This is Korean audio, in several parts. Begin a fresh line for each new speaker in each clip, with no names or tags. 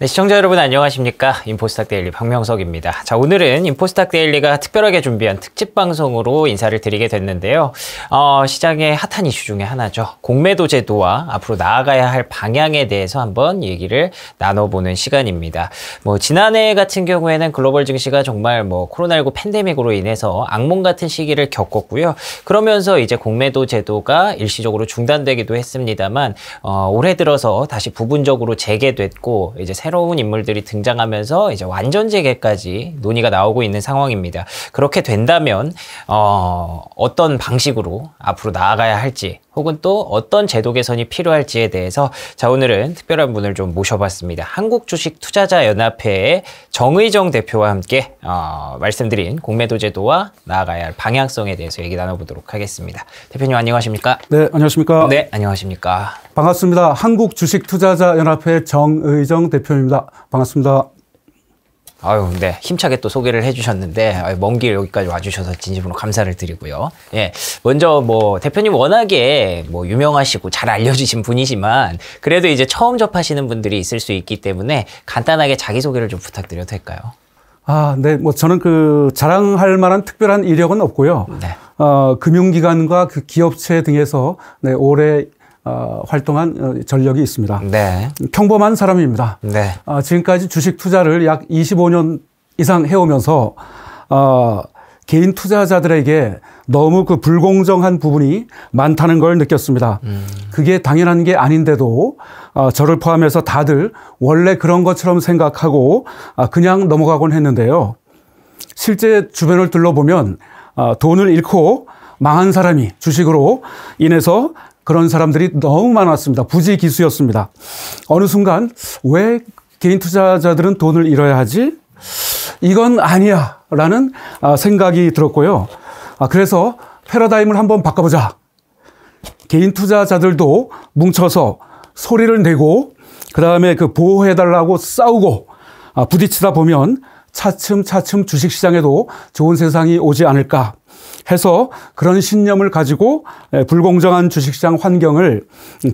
네, 시청자 여러분 안녕하십니까 인포스탁 데일리 박명석입니다 자 오늘은 인포스탁 데일리가 특별하게 준비한 특집 방송으로 인사를 드리게 됐는데요 어, 시장의 핫한 이슈 중에 하나죠 공매도 제도와 앞으로 나아가야 할 방향에 대해서 한번 얘기를 나눠보는 시간입니다 뭐 지난해 같은 경우에는 글로벌 증시가 정말 뭐 코로나19 팬데믹으로 인해서 악몽 같은 시기를 겪었고요 그러면서 이제 공매도 제도가 일시적으로 중단되기도 했습니다만 어, 올해 들어서 다시 부분적으로 재개됐고 이제 새 새로운 인물들이 등장하면서 이제 완전 재개까지 논의가 나오고 있는 상황입니다. 그렇게 된다면 어, 어떤 방식으로 앞으로 나아가야 할지 혹은 또 어떤 제도 개선이 필요할지에 대해서 자 오늘은 특별한 분을 좀 모셔봤습니다. 한국주식투자자연합회의 정의정 대표와 함께 어, 말씀드린 공매도 제도와 나아가야 할 방향성에 대해서 얘기 나눠보도록 하겠습니다. 대표님 안녕하십니까? 네 안녕하십니까? 네 안녕하십니까? 반갑습니다.
한국주식투자자연합회 정의정 대표입니다. 이상입니다. 반갑습니다.
아유, 네. 힘차게 또 소개를 해주셨는데, 먼 길 여기까지 와주셔서 진심으로 감사를 드리고요. 예. 먼저 뭐, 대표님 워낙에 뭐, 유명하시고 잘 알려주신 분이지만, 그래도 이제 처음 접하시는 분들이 있을 수 있기 때문에, 간단하게 자기소개를 좀 부탁드려도 될까요?
아, 네. 뭐, 저는 그, 자랑할 만한 특별한 이력은 없고요. 네. 어, 금융기관과 그 기업체 등에서, 네, 올해 어, 활동한 어, 전력이 있습니다. 네. 평범한 사람입니다. 네. 어, 지금까지 주식 투자를 약 25년 이상 해오면서 어, 개인 투자자들에게 너무 그 불공정한 부분이 많다는 걸 느꼈습니다. 음. 그게 당연한 게 아닌데도 어, 저를 포함해서 다들 원래 그런 것처럼 생각하고 어, 그냥 넘어가곤 했는데요. 실제 주변을 둘러보면 어, 돈을 잃고 망한 사람이 주식으로 인해서 그런 사람들이 너무 많았습니다. 부지기수였습니다. 어느 순간 왜 개인 투자자들은 돈을 잃어야 하지? 이건 아니야. 라는 아, 생각이 들었고요. 아, 그래서 패러다임을 한번 바꿔보자. 개인 투자자들도 뭉쳐서 소리를 내고, 그 다음에 그 보호해달라고 싸우고, 아, 부딪히다 보면 차츰차츰 주식시장에도 좋은 세상이 오지 않을까. 해서 그런 신념을 가지고 예, 불공정한 주식시장 환경을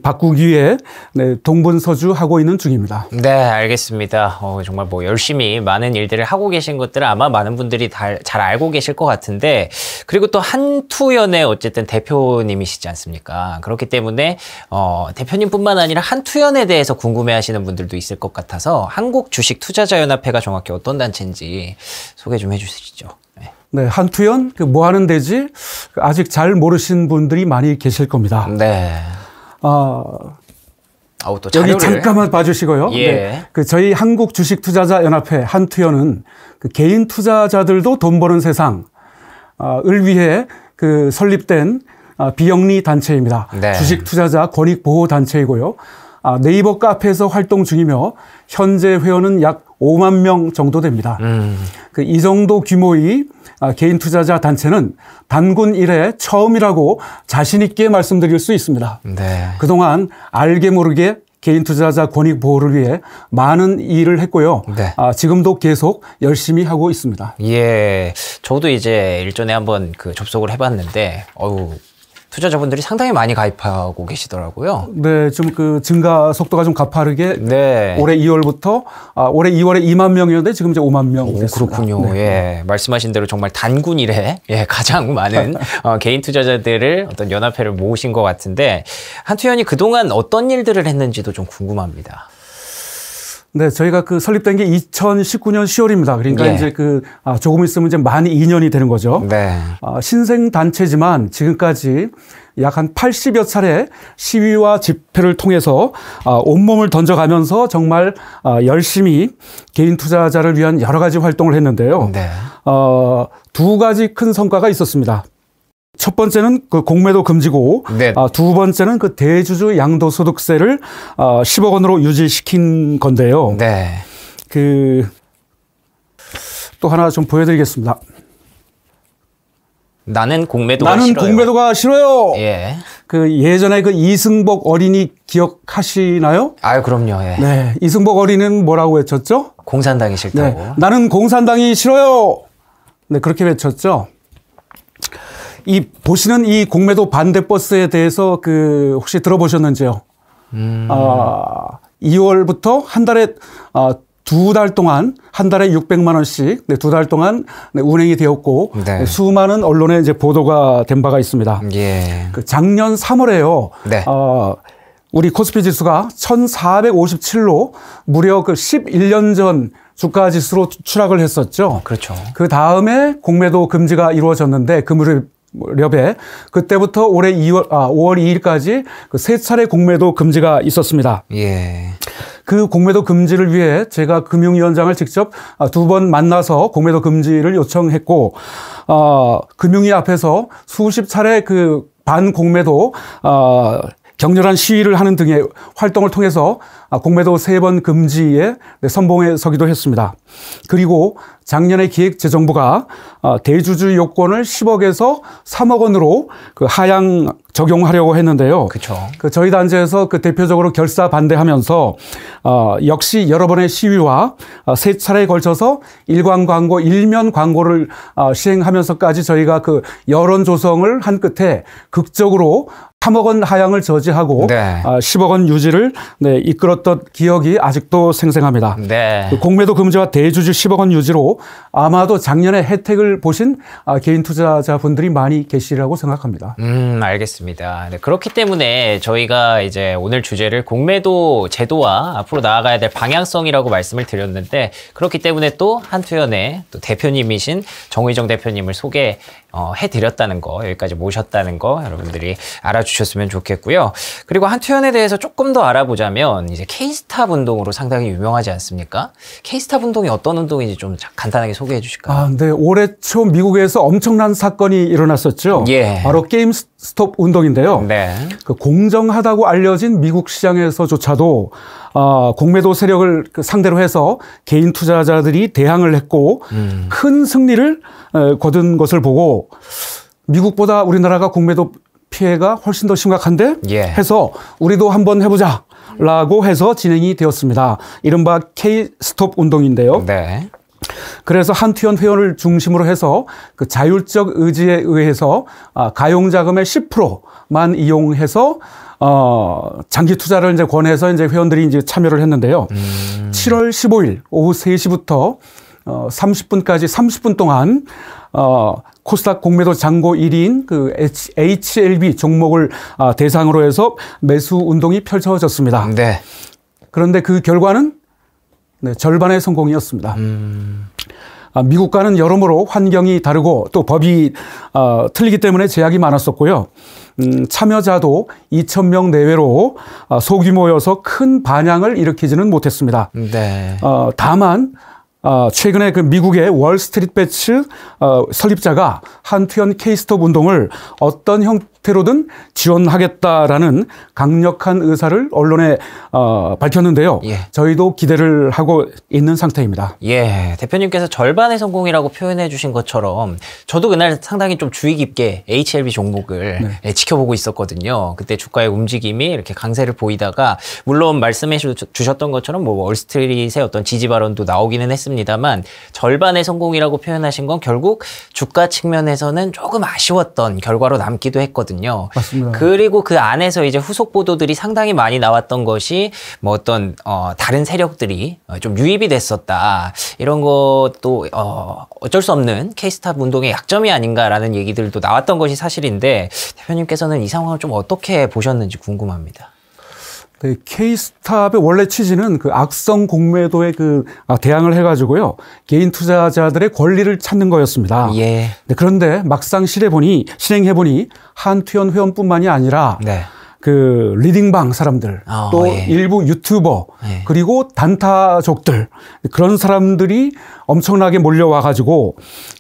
바꾸기 위해 네, 동분서주하고 있는 중입니다.
네, 알겠습니다. 어, 정말 뭐 열심히 많은 일들을 하고 계신 것들은 아마 많은 분들이 다, 잘 알고 계실 것 같은데 그리고 또 한투연의 어쨌든 대표님이시지 않습니까? 그렇기 때문에 어, 대표님뿐만 아니라 한투연에 대해서 궁금해하시는 분들도 있을 것 같아서 한국주식투자자연합회가 정확히 어떤 단체인지 소개 좀 해주시죠.
네. 네, 한투연 그 뭐 하는 데지 아직 잘 모르신 분들이 많이 계실 겁니다. 네. 어,
아우, 또 여기 잠깐만
봐주시고요. 예. 네, 그 저희 한국 주식투자자연합회 한투연은 그 개인 투자자들도 돈 버는 세상을 어, 위해 그 설립된 어, 비영리 단체입니다. 네. 주식 투자자 권익 보호 단체이고요. 아, 네이버 카페에서 활동 중이며 현재 회원은 약 5만 명 정도 됩니다. 음. 그이 정도 규모의 아, 개인 투자자 단체는 단군 이래 처음이라고 자신 있게 말씀드릴 수 있습니다. 네. 그동안 알게 모르게 개인 투자자 권익 보호를 위해 많은 일을 했고요. 네. 아, 지금도 계속 열심히 하고 있습니다.
예. 저도 이제 일전에 한번 그 접속을 해봤는데, 어우, 투자자분들이 상당히 많이 가입하고 계시더라고요.
네, 좀그 증가 속도가 좀 가파르게 네. 올해 2월부터 아, 올해 2월에 2만 명이었는데 지금 이제 5만 명. 오, 그렇군요.
네. 예, 말씀하신 대로 정말 단군 이래 예, 가장 많은 어, 개인 투자자들을 어떤 연합회를 모으신 것 같은데 한투현이 그동안 어떤 일들을 했는지도 좀 궁금합니다.
네, 저희가 그 설립된 게 2019년 10월입니다. 그러니까 네. 이제 그 아, 조금 있으면 이제 만 2년이 되는 거죠. 네. 아, 신생 단체지만 지금까지 약 한 80여 차례 시위와 집회를 통해서 아, 온몸을 던져가면서 정말 아, 열심히 개인 투자자를 위한 여러 가지 활동을 했는데요. 네. 어, 두 가지 큰 성과가 있었습니다. 첫 번째는 그 공매도 금지고 네. 아, 두 번째는 그 대주주 양도소득세를 아, 10억 원으로 유지시킨 건데요. 네. 그 또 하나 좀 보여드리겠습니다.
나는 공매도가 나는 싫어요.
공매도가 싫어요. 예. 그 예전에 그 이승복 어린이 기억하시나요? 아유 그럼요. 예. 네. 이승복 어린이는 뭐라고 외쳤죠? 공산당이 싫다고. 네. 나는 공산당이 싫어요. 네 그렇게 외쳤죠. 이 보시는 이 공매도 반대 버스에 대해서 그 혹시 들어보셨는지요? 음. 어, 아, 2월부터 한 달에 어, 아, 두달 동안 한 달에 600만 원씩 네, 두 달 동안 네, 운행이 되었고 네. 네, 수많은 언론에 이제 보도가 된 바가 있습니다. 예. 그 작년 3월에요. 어, 아, 우리 코스피 지수가 1,457로 무려 그 11년 전 주가 지수로 추락을 했었죠. 그렇죠. 그 다음에 공매도 금지가 이루어졌는데 그 무렵 뭐 렵에 그때부터 올해 2월 아 5월 2일까지 그세 차례 공매도 금지가 있었습니다. 예. 그 공매도 금지를 위해 제가 금융위원장을 직접 아, 두번 만나서 공매도 금지를 요청했고 어, 금융위 앞에서 수십 차례 그 반공매도 어, 격렬한 시위를 하는 등의 활동을 통해서 공매도 세 번 금지에 네, 선봉에 서기도 했습니다. 그리고 작년에 기획재정부가 어, 대주주 요건을 10억에서 3억 원으로 그 하향 적용하려고 했는데요. 그렇죠. 그 저희 단체에서 그 대표적으로 결사 반대하면서 어, 역시 여러 번의 시위와 어, 세 차례에 걸쳐서 일광 광고, 일면 광고를 어, 시행하면서까지 저희가 그 여론 조성을 한 끝에 극적으로 3억 원 하향을 저지하고 네. 10억 아, 원 유지를 네, 이끌었던 기억이 아직도 생생합니다. 네. 그 공매도 금지와 대주주 10억 원 유지로 아마도 작년에 혜택을 보신 아, 개인 투자자분들이 많이 계시라고 생각합니다. 음,
알겠습니다. 네, 그렇기 때문에 저희가 이제 오늘 주제를 공매도 제도와 앞으로 나아가야 될 방향성이라고 말씀을 드렸는데 그렇기 때문에 또 한투연의 또 대표님이신 정의정 대표님을 소개 해 어, 해드렸다는 거 여기까지 모셨다는 거 여러분들이 알아주셨으면 좋겠고요. 그리고 한투현에 대해서 조금 더 알아보자면 이제 케이스탑 운동으로 상당히 유명하지 않습니까? 케이스탑 운동이 어떤 운동인지 좀 간단하게 소개해 주실까요?
아, 네. 올해 초 미국에서 엄청난 사건이 일어났었죠. 예. 바로 게임 스 스톱 운동인데요. 네. 그 공정하다고 알려진 미국 시장에서조차도 어, 공매도 세력을 그 상대로 해서 개인 투자자들이 대항을 했고 음. 큰 승리를 거둔 것을 보고 미국보다 우리나라가 공매도 피해가 훨씬 더 심각한데 예. 해서 우리도 한번 해보자라고 해서 진행이 되었습니다. 이른바 K 스톱 운동인데요. 네. 그래서 한투연 회원을 중심으로 해서 그 자율적 의지에 의해서 아, 가용 자금의 10%만 이용해서 어 장기 투자를 이제 권해서 이제 회원들이 이제 참여를 했는데요. 음. 7월 15일 오후 3시부터 어 30분까지 30분 동안 어 코스닥 공매도 잔고 1위인 그 HLB 종목을 아, 대상으로 해서 매수 운동이 펼쳐졌습니다. 네. 그런데 그 결과는 네, 절반의 성공이었습니다. 음. 미국과는 여러모로 환경이 다르고 또 법이 어, 틀리기 때문에 제약이 많았었고요. 음, 참여자도 2 0명 내외로 어, 소규모여서 큰 반향을 일으키지는 못했습니다.
네.
어, 다만 어, 최근에 그 미국의 월스트리트 배츠 어, 설립자가 한트현 케이스톱 운동을 어떤 형, 테로든 지원하겠다라는 강력한 의사를 언론에 어, 밝혔는데요. 예. 저희도 기대를 하고 있는 상태입니다.
예, 대표님께서 절반의 성공이라고 표현해 주신 것처럼 저도 그날 상당히 좀 주의 깊게 HLB 종목을 네. 예, 지켜보고 있었거든요. 그때 주가의 움직임이 이렇게 강세를 보이다가 물론 말씀해 주셨던 것처럼 뭐 월스트리트의 어떤 지지 발언도 나오기는 했습니다만 절반의 성공이라고 표현하신 건 결국 주가 측면에서는 조금 아쉬웠던 결과로 남기도 했거든요. 있거든요 맞습니다. 그리고 그 안에서 이제 후속 보도들이 상당히 많이 나왔던 것이 뭐 어떤 어, 다른 세력들이 어, 좀 유입이 됐었다 이런 것도 어, 어쩔 수 없는 케이스탑 운동의 약점이 아닌가라는 얘기들도 나왔던 것이 사실인데 대표님께서는 이 상황을 좀 어떻게 보셨는지 궁금합니다. 그
K스탑의 원래 취지는 그 악성 공매도에 그 아, 대항을 해가지고요 개인 투자자들의 권리를 찾는 거였습니다. 예. 네, 그런데 막상 실해 보니 실행해 보니 한투연 회원뿐만이 아니라 네. 그 리딩방 사람들 어, 또 예. 일부 유튜버 예. 그리고 단타족들 그런 사람들이 엄청나게 몰려와 가지고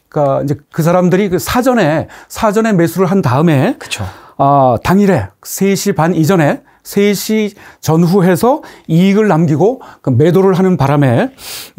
그니까 이제 그 사람들이 그 사전에 사전에 매수를 한 다음에 그쵸. 아, 당일에 3시 반 이전에 3시 전후해서 이익을 남기고 그 매도를 하는 바람에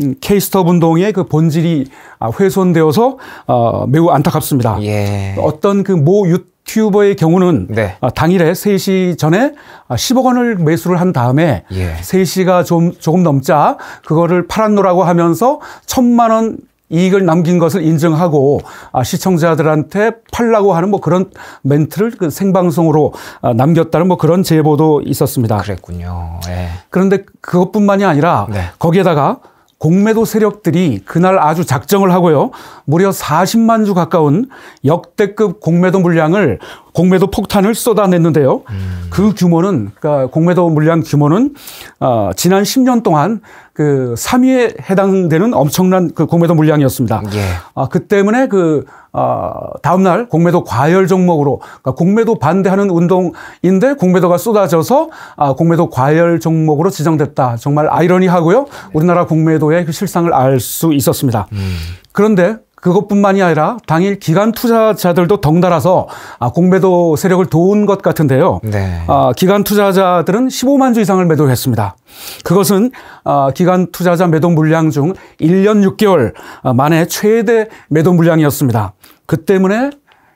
음, 케이스톱 운동의 그 본질이 아, 훼손되어서 어, 매우 안타깝습니다. 예. 어떤 그 모 유튜버의 경우는 네. 아, 당일에 3시 전에 10억 아, 원을 매수를 한 다음에 예. 3시가 좀 조금 넘자 그거를 팔았노라고 하면서 1 천만 원 이익을 남긴 것을 인정하고 아, 시청자들한테 팔라고 하는 뭐 그런 멘트를 그 생방송으로 아, 남겼다는 뭐 그런 제보도 있었습니다. 그랬군요. 예. 그런데 그것뿐만이 아니라 네. 거기에다가 공매도 세력들이 그날 아주 작정을 하고요. 무려 40만 주 가까운 역대급 공매도 물량을 공매도 폭탄을 쏟아냈는데요. 음. 그 규모는 그러니까 공매도 물량 규모는 어, 지난 10년 동안 그 3위에 해당되는 엄청난 그 공매도 물량이었습니다. 예. 아, 그 때문에 그 어, 아, 다음 날 공매도 과열 종목으로 그러니까 공매도 반대하는 운동인데 공매도가 쏟아져서 아, 공매도 과열 종목으로 지정됐다. 정말 아이러니하고요. 우리나라 공매도의 그 실상을 알 수 있었습니다. 음. 그런데 그것뿐만이 아니라 당일 기관 투자자들도 덩달아서 아, 공매도 세력을 도운 것 같은데요. 네. 아, 기관 투자자들은 15만 주 이상을 매도했습니다. 그것은 아, 기관 투자자 매도 물량 중 1년 6개월 아, 만에 최대 매도 물량이었습니다. 그 때문에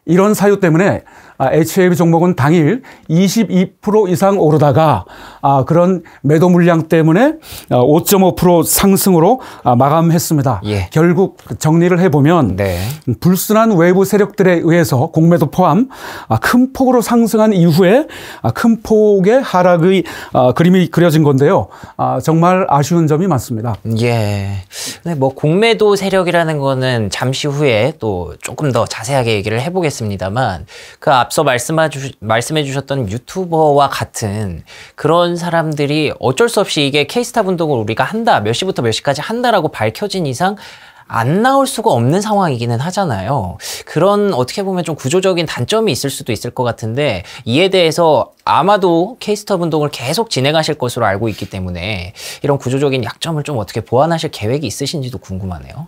이런 사유 때문에 아, HAB 종목은 당일 22% 이상 오르다가 아, 그런 매도 물량 때문에 5.5% 아, 상승으로 아, 마감했습니다. 예. 결국 정리를 해보면 네. 불순한 외부 세력들에 의해서 공매도 포함 아, 큰 폭으로 상승한 이후에 아, 큰 폭의 하락의 아, 그림이 그려진 건데요. 아, 정말 아쉬운 점이 많습니다. 예.
네, 뭐 공매도 세력이라는 거는 잠시 후에 또 조금 더 자세하게 얘기를 해보겠습니다만 그 앞. 앞서 말씀해 주셨던 유튜버와 같은 그런 사람들이 어쩔 수 없이 이게 케이스탑 운동을 우리가 한다, 몇 시부터 몇 시까지 한다라고 밝혀진 이상 안 나올 수가 없는 상황이기는 하잖아요. 그런 어떻게 보면 좀 구조적인 단점이 있을 수도 있을 것 같은데 이에 대해서 아마도 케이스톱 운동을 계속 진행하실 것으로 알고 있기 때문에 이런 구조적인 약점을 좀 어떻게 보완하실 계획이 있으신지도 궁금하네요.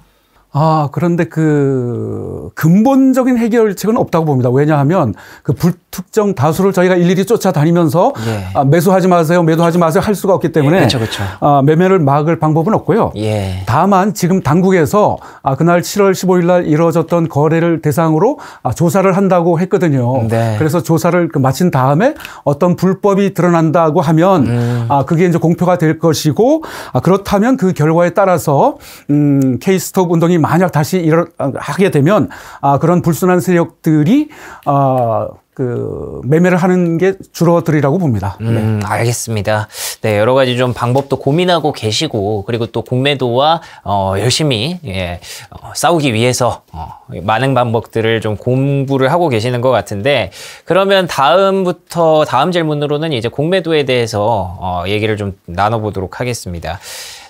아, 그런데 그 근본적인 해결책은 없다고 봅니다. 왜냐하면 그 불특정 다수를 저희가 일일이 쫓아다니면서 예. 아, 매수하지 마세요, 매도하지 마세요 할 수가 없기 때문에 예, 그렇죠, 그렇죠. 아, 매매를 막을 방법은 없고요. 예. 다만 지금 당국에서 아, 그날 7월 15일 날 이루어졌던 거래를 대상으로 아, 조사를 한다고 했거든요. 네. 그래서 조사를 그 마친 다음에 어떤 불법이 드러난다고 하면 음. 아, 그게 이제 공표가 될 것이고 아, 그렇다면 그 결과에 따라서 음, 케이스톱 운동이 만약 다시 일어, 어, 하게 되면 아, 그런 불순한 세력들이 어, 그 매매를 하는 게 줄어들이라고 봅니다. 음,
네. 알겠습니다. 네, 여러 가지 좀 방법도 고민하고 계시고 그리고 또 공매도와 어, 열심히 예, 어, 싸우기 위해서 어, 많은 방법들을 좀 공부를 하고 계시는 것 같은데 그러면 다음부터 다음 질문으로는 이제 공매도에 대해서 어, 얘기를 좀 나눠보도록 하겠습니다.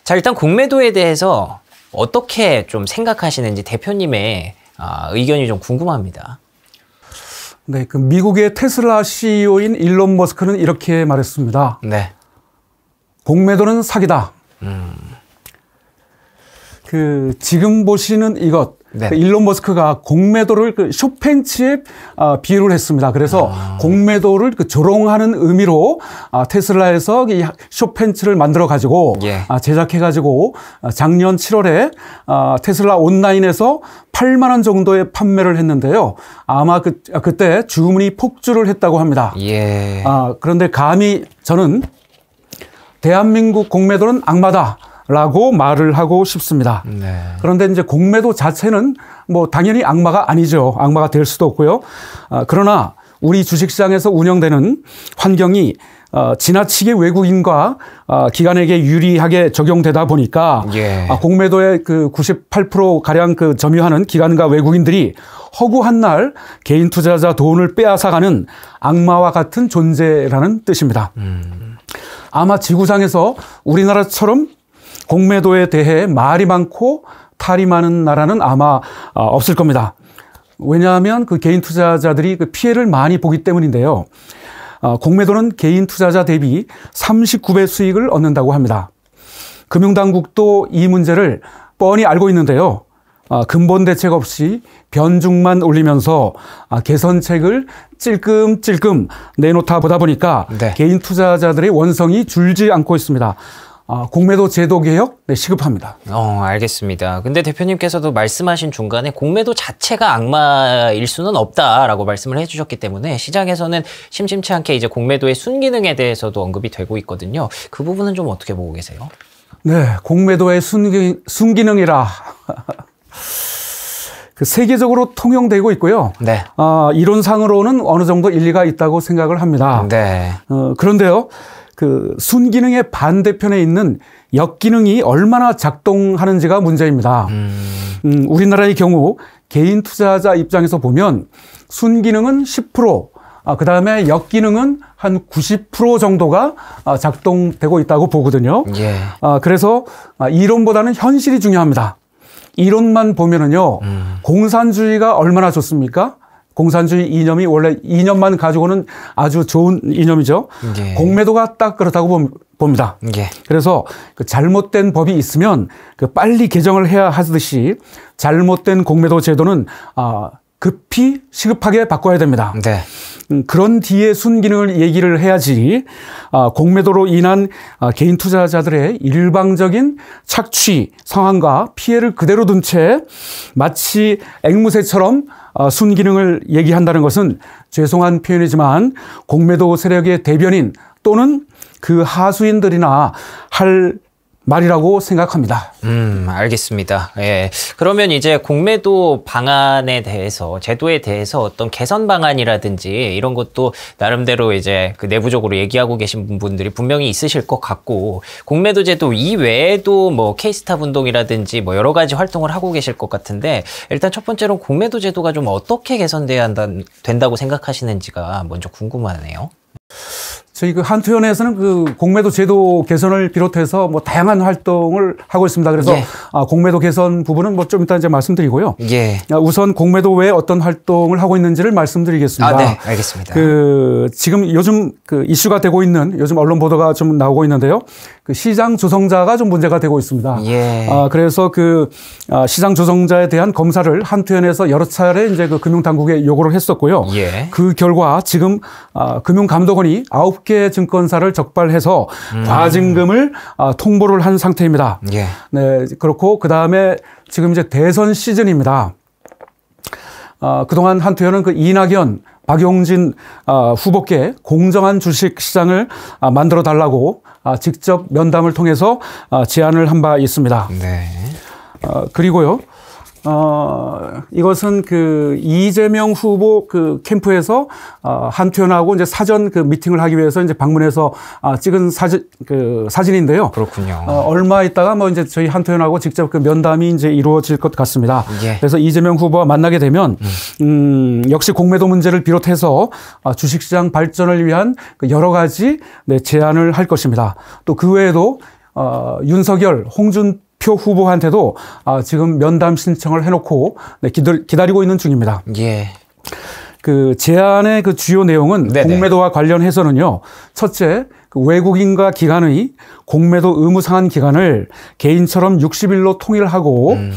자, 일단 공매도에 대해서 어떻게 좀 생각하시는지 대표님의 아, 의견이 좀 궁금합니다. 네, 그
미국의 테슬라 CEO인 일론 머스크는 이렇게 말했습니다. 네. 공매도는 사기다. 음. 그 지금 보시는 이것 네. 그 일론 머스크가 공매도를 그 쇼팽치에 아, 비유를 했습니다. 그래서 아. 공매도를 그 조롱하는 의미로 아, 테슬라에서 이 쇼팽치를 만들어 가지고 예. 아, 제작해 가지고 아, 작년 7월에 아, 테슬라 온라인에서 8만 원 정도의 판매를 했는데요. 아마 그 아, 그때 주문이 폭주를 했다고 합니다.
예.
아, 그런데 감히 저는 대한민국 공매도는 악마다. 라고 말을 하고 싶습니다. 네. 그런데 이제 공매도 자체는 뭐 당연히 악마가 아니죠. 악마가 될 수도 없고요. 아, 그러나 우리 주식시장에서 운영되는 환경이 어, 지나치게 외국인과 어, 기관에게 유리하게 적용되다 보니까 예. 아, 공매도의 그 98% 가량 그 점유하는 기관과 외국인들이 허구한 날 개인 투자자 돈을 빼앗아가는 악마와 같은 존재라는 뜻입니다. 음. 아마 지구상에서 우리나라처럼 공매도에 대해 말이 많고 탈이 많은 나라는 아마 아, 없을 겁니다. 왜냐하면 그 개인 투자자들이 그 피해를 많이 보기 때문인데요. 아, 공매도는 개인 투자자 대비 39배 수익을 얻는다고 합니다. 금융당국도 이 문제를 뻔히 알고 있는데요. 아, 근본 대책 없이 변죽만 올리면서 개선책을 찔끔찔끔 내놓다 보다 보니까 네. 개인 투자자들의 원성이 줄지 않고 있습니다. 아, 공매도 제도 개혁 네, 시급합니다.
어, 알겠습니다. 근데 대표님께서도 말씀하신 중간에 공매도 자체가 악마일 수는 없다라고 말씀을 해주셨기 때문에 시장에서는 심심치 않게 이제 공매도의 순기능에 대해서도 언급이 되고 있거든요. 그 부분은 좀 어떻게 보고 계세요?
네, 공매도의 순기, 순기능이라. 그 세계적으로 통용되고 있고요. 네. 어, 이론상으로는 어느 정도 일리가 있다고 생각을 합니다. 네. 어, 그런데요. 그 순기능의 반대편에 있는 역기능이 얼마나 작동하는지가 문제입니다. 음. 음, 우리나라의 경우 개인 투자자 입장에서 보면 순기능은 10%, 아, 그 다음에 역기능은 한 90% 정도가 아, 작동되고 있다고 보거든요. 예. 아, 그래서 아, 이론보다는 현실이 중요합니다. 이론만 보면은요, 음. 공산주의가 얼마나 좋습니까? 공산주의 이념이 원래 이념만 가지고는 아주 좋은 이념이죠. 예. 공매도가 딱 그렇다고 봅니다. 예. 그래서 그 잘못된 법이 있으면 그 빨리 개정을 해야 하듯이 잘못된 공매도 제도는 아 급히 시급하게 바꿔야 됩니다. 네. 음, 그런 뒤에 순기능을 얘기를 해야지 아, 공매도로 인한 아, 개인 투자자들의 일방적인 착취 상황과 피해를 그대로 둔 채 마치 앵무새처럼 아, 순기능을 얘기한다는 것은 죄송한 표현이지만 공매도 세력의 대변인 또는 그 하수인들이나 할 말이라고 생각합니다.
음, 알겠습니다. 예. 그러면 이제 공매도 방안에 대해서, 제도에 대해서 어떤 개선 방안이라든지 이런 것도 나름대로 이제 그 내부적으로 얘기하고 계신 분들이 분명히 있으실 것 같고, 공매도 제도 이외에도 뭐 케이스탑 운동이라든지 뭐 여러 가지 활동을 하고 계실 것 같은데, 일단 첫 번째로 공매도 제도가 좀 어떻게 개선돼야 한다, 된다고 생각하시는지가 먼저 궁금하네요.
저희 그 한투연에서는 그 공매도 제도 개선을 비롯해서 뭐 다양한 활동을 하고 있습니다. 그래서 예. 아, 공매도 개선 부분은 뭐 좀 이따 이제 말씀드리고요. 예. 아, 우선 공매도 외에 어떤 활동을 하고 있는지를 말씀드리겠습니다. 아, 네. 알겠습니다. 그 지금 요즘 그 이슈가 되고 있는 요즘 언론 보도가 좀 나오고 있는데요. 그 시장 조성자가 좀 문제가 되고 있습니다.
예. 아,
그래서 그 아, 시장 조성자에 대한 검사를 한투연에서 여러 차례 이제 그 금융당국에 요구를 했었고요. 예. 그 결과 지금 아, 금융감독원이 아홉 개 증권사를 적발해서 음. 과징금을 아, 통보를 한 상태입니다. 예. 네, 그렇고 그 다음에 지금 이제 대선 시즌입니다. 아, 그동안 한투현은 그 이낙연, 박용진 아, 후보께 공정한 주식 시장을 아, 만들어 달라고 아, 직접 면담을 통해서 아, 제안을 한 바 있습니다. 네. 아, 그리고요. 어, 이것은 그 이재명 후보 그 캠프에서 어, 한편하고 이제 사전 그 미팅을 하기 위해서 이제 방문해서 아, 찍은 사진 그 사진인데요. 그렇군요. 어, 얼마 있다가 뭐 이제 저희 한편하고 직접 그 면담이 이제 이루어질 것 같습니다. 예. 그래서 이재명 후보와 만나게 되면 음. 음, 역시 공매도 문제를 비롯해서 아, 주식시장 발전을 위한 그 여러 가지 네, 제안을 할 것입니다. 또 그 외에도 어, 윤석열, 홍준 표 후보한테도 아, 지금 면담 신청을 해놓고 네, 기들, 기다리고 있는 중입니다. 예. 그 제안의 그 주요 내용은 네네. 공매도와 관련해서는요. 첫째, 그 외국인과 기관의 공매도 의무 상한 기간을 개인처럼 60일로 통일하고 음.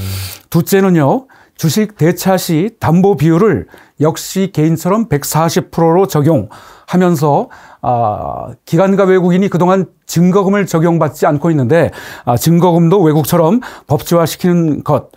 둘째는요. 주식 대차 시 담보 비율을 역시 개인처럼 140%로 적용하면서 아, 기관과 외국인이 그동안 증거금을 적용받지 않고 있는데 아, 증거금도 외국처럼 법제화시키는 것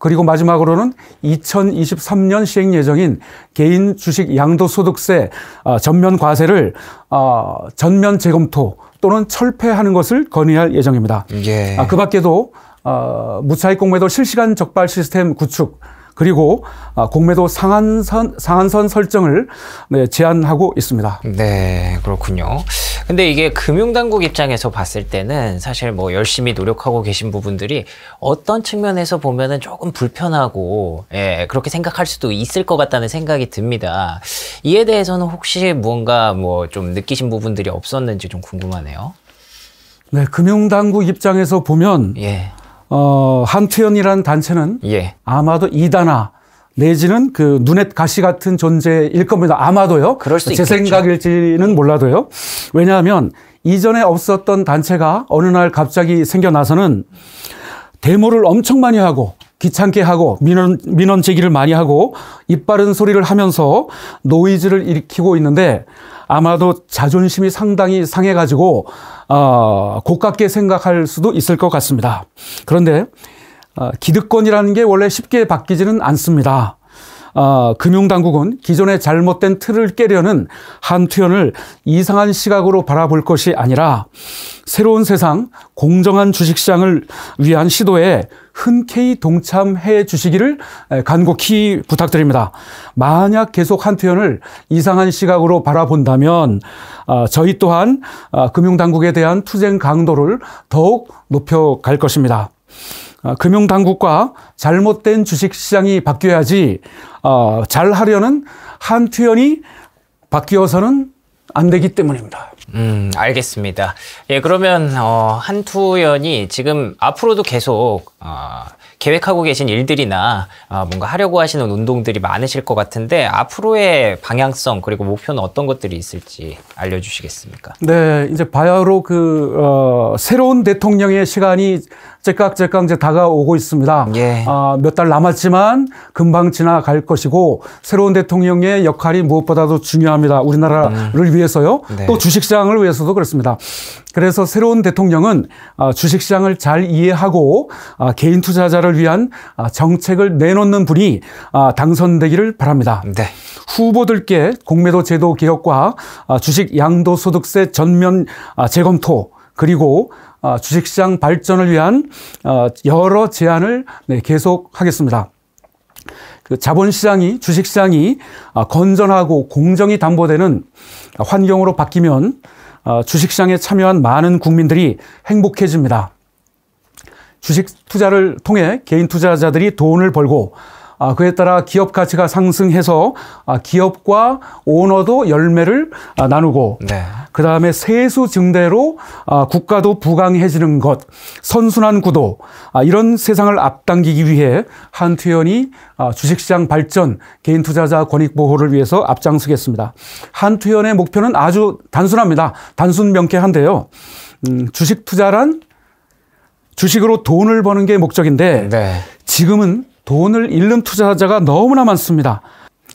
그리고 마지막으로는 2023년 시행 예정인 개인 주식 양도소득세 아, 전면 과세를 아, 전면 재검토 또는 철폐하는 것을 건의할 예정입니다. 예. 아, 그 밖에도 아, 무차익 공매도 실시간 적발 시스템 구축 그리고 아, 공매도 상한선, 상한선 설정을 네, 제한하고 있습니다. 네, 그렇군요.
근데 이게 금융당국 입장에서 봤을 때는 사실 뭐 열심히 노력하고 계신 부분들이 어떤 측면에서 보면은 조금 불편하고, 예, 그렇게 생각할 수도 있을 것 같다는 생각이 듭니다. 이에 대해서는 혹시 무가뭐 좀 느끼신 부분들이 없었는지 좀 궁금하네요.
네, 금융당국 입장에서 보면 예. 어, 한태연이라는 단체는 예. 아마도 이단아 내지는 그 눈엣 가시 같은 존재일 겁니다. 아마도요. 그럴 수제 생각일지는 몰라도요. 왜냐하면 이전에 없었던 단체가 어느 날 갑자기 생겨나서는 데모를 엄청 많이 하고 귀찮게 하고 민원, 민원 제기를 많이 하고 입빠른 소리를 하면서 노이즈를 일으키고 있는데 아마도 자존심이 상당히 상해가지고 어, 고깝게 생각할 수도 있을 것 같습니다. 그런데 어, 기득권이라는 게 원래 쉽게 바뀌지는 않습니다. 어, 금융당국은 기존의 잘못된 틀을 깨려는 한투현을 이상한 시각으로 바라볼 것이 아니라 새로운 세상, 공정한 주식시장을 위한 시도에 흔쾌히 동참해 주시기를 간곡히 부탁드립니다. 만약 계속 한투연을 이상한 시각으로 바라본다면 아, 저희 또한 아, 금융당국에 대한 투쟁 강도를 더욱 높여갈 것입니다. 금융당국과 잘못된 주식시장이 바뀌어야지 어, 잘 하려는 한투현이 바뀌어서는 안 되기 때문입니다.
음, 알겠습니다. 예, 그러면 어, 한투연이 지금 앞으로도 계속 어, 계획하고 계신 일들이나 어, 뭔가 하려고 하시는 운동들이 많으실 것 같은데 앞으로의 방향성 그리고 목표는 어떤 것들이 있을지 알려주시겠습니까?
네, 이제 바야로 그 어, 새로운 대통령의 시간이 째깍째깍 이제 다가오고 있습니다. 예. 아, 몇달 남았지만 금방 지나갈 것이고 새로운 대통령의 역할이 무엇보다도 중요합니다. 우리나라를 음. 위해서요. 네. 또 주식시장을 위해서도 그렇습니다. 그래서 새로운 대통령은 아, 주식시장을 잘 이해하고 아, 개인 투자자를 위한 아, 정책을 내놓는 분이 당선되기를 바랍니다. 네. 후보들께 공매도 제도 개혁과 주식 양도소득세 전면 재검토 그리고 아, 주식시장 발전을 위한 아, 여러 제안을 네, 계속하겠습니다. 그 자본시장이 주식시장이 아, 건전하고 공정이 담보되는 환경으로 바뀌면 주식시장에 참여한 많은 국민들이 행복해집니다. 주식 투자를 통해 개인 투자자들이 돈을 벌고 아, 그에 따라 기업 가치가 상승해서 아, 기업과 오너도 열매를 아, 나누고 네. 그 다음에 세수 증대로 국가도 부강해지는 것 선순환 구도 이런 세상을 앞당기기 위해 한투연이 주식시장 발전 개인 투자자 권익 보호를 위해서 앞장서겠습니다. 한투연의 목표는 아주 단순합니다. 단순 명쾌한데요. 음, 주식 투자란 주식으로 돈을 버는 게 목적인데 네. 지금은 돈을 잃는 투자자가 너무나 많습니다.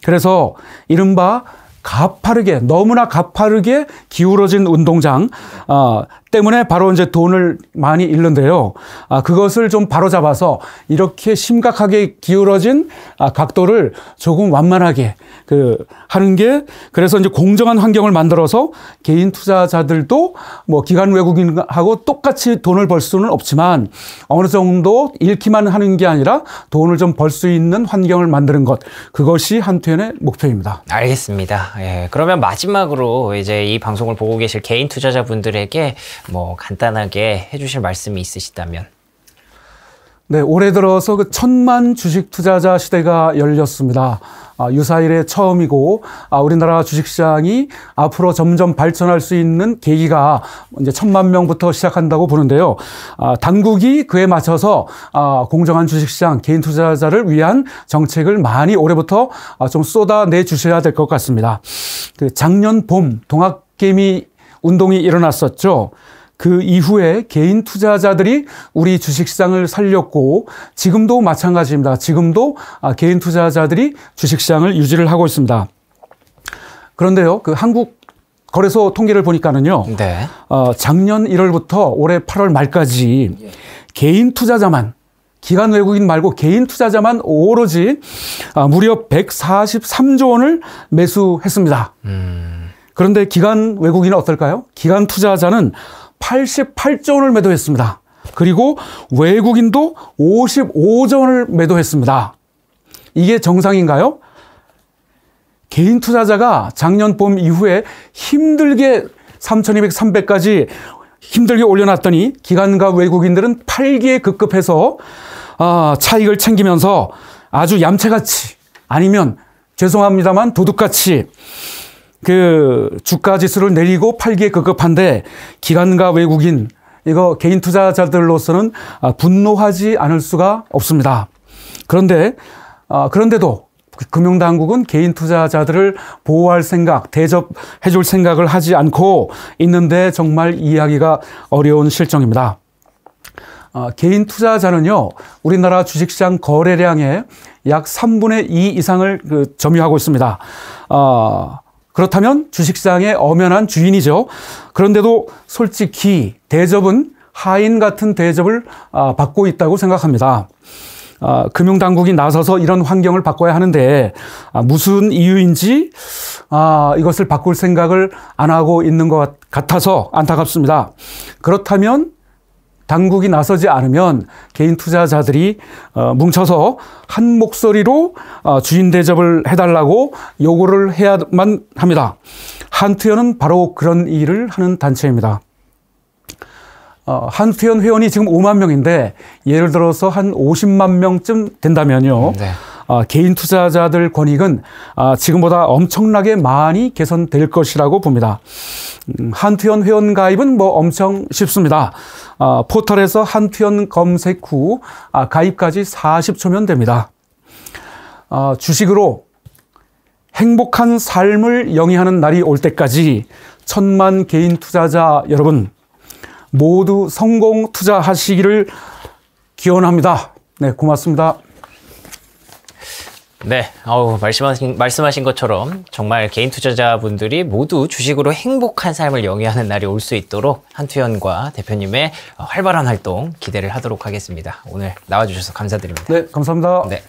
그래서 이른바 가파르게 너무나 가파르게 기울어진 운동장 어, 때문에 바로 이제 돈을 많이 잃는데요. 아, 그것을 좀 바로 잡아서 이렇게 심각하게 기울어진 아, 각도를 조금 완만하게 그 하는 게 그래서 이제 공정한 환경을 만들어서 개인 투자자들도 뭐 기관 외국인하고 똑같이 돈을 벌 수는 없지만 어느 정도 잃기만 하는 게 아니라 돈을 좀 벌 수 있는 환경을 만드는 것 그것이 한편의 목표입니다.
알겠습니다. 예, 그러면 마지막으로 이제 이 방송을 보고 계실 개인 투자자분들에게 뭐 간단하게 해주실 말씀이 있으시다면.
네, 올해 들어서 그 천만 주식 투자자 시대가 열렸습니다. 아, 유사일의 처음이고 아, 우리나라 주식시장이 앞으로 점점 발전할 수 있는 계기가 이제 천만 명부터 시작한다고 보는데요. 아, 당국이 그에 맞춰서 아, 공정한 주식시장 개인 투자자를 위한 정책을 많이 올해부터 아, 좀 쏟아내 주셔야 될 것 같습니다. 그 작년 봄 동학 개미 운동이 일어났었죠. 그 이후에 개인 투자자들이 우리 주식시장을 살렸고 지금도 마찬가지입니다. 지금도 아, 개인 투자자들이 주식시장을 유지를 하고 있습니다. 그런데요, 그 한국 거래소 통계를 보니까는요, 네. 어, 작년 1월부터 올해 8월 말까지 개인 투자자만 기간 외국인 말고 개인 투자자만 오로지 아, 무려 143조 원을 매수했습니다. 음. 그런데 기간 외국인은 어떨까요? 기간 투자자는 88조 원을 매도했습니다. 그리고 외국인도 55조 원을 매도했습니다. 이게 정상인가요? 개인 투자자가 작년 봄 이후에 힘들게 3,200, 300까지 힘들게 올려놨더니 기관과 외국인들은 팔기에 급급해서 아, 차익을 챙기면서 아주 얌체같이 아니면 죄송합니다만 도둑같이 그 주가 지수를 내리고 팔기에 급급한데 기관과 외국인 이거 개인 투자자들로서는 아, 분노하지 않을 수가 없습니다. 그런데 아, 그런데도 그 금융당국은 개인 투자자들을 보호할 생각, 대접해 줄 생각을 하지 않고 있는데 정말 이해하기가 어려운 실정입니다. 어, 개인 투자자는요, 우리나라 주식시장 거래량의 약 3분의 2 이상을 그 점유하고 있습니다. 어, 그렇다면 주식시장의 엄연한 주인이죠. 그런데도 솔직히 대접은 하인 같은 대접을 아, 받고 있다고 생각합니다. 아, 금융당국이 나서서 이런 환경을 바꿔야 하는데 아, 무슨 이유인지 이것을 바꿀 생각을 안 하고 있는 것 같아서 안타깝습니다. 그렇다면 당국이 나서지 않으면 개인 투자자들이 어, 뭉쳐서 한 목소리로 어, 주인 대접을 해달라고 요구를 해야만 합니다. 한투연은 바로 그런 일을 하는 단체입니다. 어, 한투연 회원이 지금 5만 명인데 예를 들어서 한 50만 명쯤 된다면요. 네. 아, 개인 투자자들 권익은 아, 지금보다 엄청나게 많이 개선될 것이라고 봅니다. 음, 한투연 회원 가입은 뭐 엄청 쉽습니다. 아, 포털에서 한투연 검색 후 가입까지 40초면 됩니다. 주식으로 행복한 삶을 영위하는 날이 올 때까지 천만 개인 투자자 여러분 모두 성공 투자하시기를 기원합니다. 네, 고맙습니다.
네, 어우 말씀하신 말씀하신 것처럼 정말 개인 투자자분들이 모두 주식으로 행복한 삶을 영위하는 날이 올 수 있도록 한투현과 대표님의 활발한 활동 기대를 하도록 하겠습니다. 오늘 나와주셔서 감사드립니다. 네, 감사합니다. 네.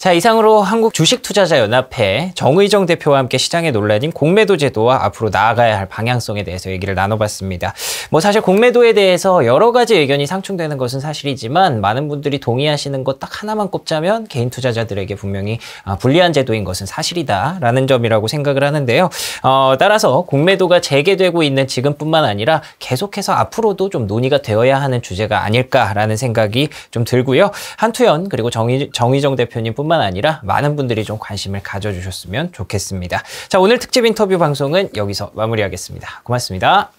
자 이상으로 한국주식투자자연합회 정의정 대표와 함께 시장의 논란인 공매도 제도와 앞으로 나아가야 할 방향성에 대해서 얘기를 나눠봤습니다. 뭐 사실 공매도에 대해서 여러 가지 의견이 상충되는 것은 사실이지만 많은 분들이 동의하시는 것 딱 하나만 꼽자면 개인 투자자들에게 분명히 아, 불리한 제도인 것은 사실이다라는 점이라고 생각을 하는데요. 어, 따라서 공매도가 재개되고 있는 지금뿐만 아니라 계속해서 앞으로도 좀 논의가 되어야 하는 주제가 아닐까라는 생각이 좀 들고요. 한투연 그리고 정의, 정의정 대표님뿐만 뿐만 아니라 많은 분들이 좀 관심을 가져주셨으면 좋겠습니다. 자, 오늘 특집 인터뷰 방송은 여기서 마무리하겠습니다. 고맙습니다.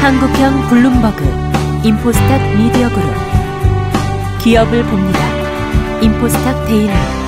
한국형 블룸버그 인포스탁 미디어 그룹 기업을 봅니다. 인포스탁 데일리